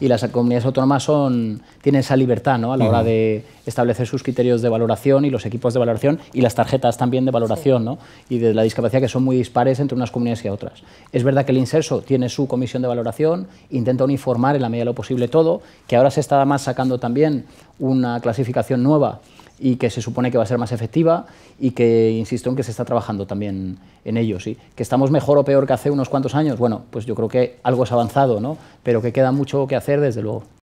y las comunidades autónomas son, tienen esa libertad ¿no? a la hora de establecer sus criterios de valoración y los equipos de valoración y las tarjetas también de valoración ¿no? y de la discapacidad que son muy dispares entre unas comunidades y otras. Es verdad que el INSERSO tiene su comisión de valoración, intenta uniformar en la medida de lo posible todo, que ahora se está más sacando también una clasificación nueva y que se supone que va a ser más efectiva y que insisto en que se está trabajando también en ello, Que estamos mejor o peor que hace unos cuantos años, bueno, pues yo creo que algo es avanzado, ¿no? Pero que queda mucho que hacer desde luego.